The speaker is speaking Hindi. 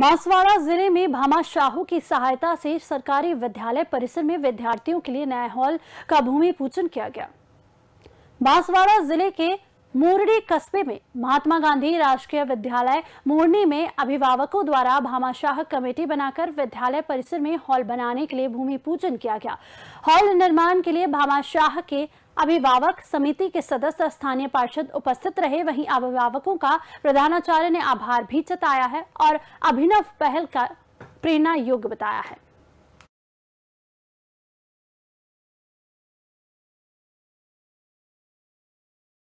बांसवाड़ा जिले में भामा शाहू की सहायता से सरकारी विद्यालय परिसर में विद्यार्थियों के लिए नया हॉल का भूमि पूजन किया गया बांसवाड़ा जिले के मोरनी कस्बे में महात्मा गांधी राष्ट्रीय विद्यालय मोरनी में अभिभावकों द्वारा भामाशाह कमेटी बनाकर विद्यालय परिसर में हॉल बनाने के लिए भूमि पूजन किया गया हॉल निर्माण के लिए भामाशाह के अभिभावक समिति के सदस्य स्थानीय पार्षद उपस्थित रहे वहीं अभिभावकों का प्रधानाचार्य ने आभार भी जताया है और अभिनव पहल का प्रेरणा योग्य बताया है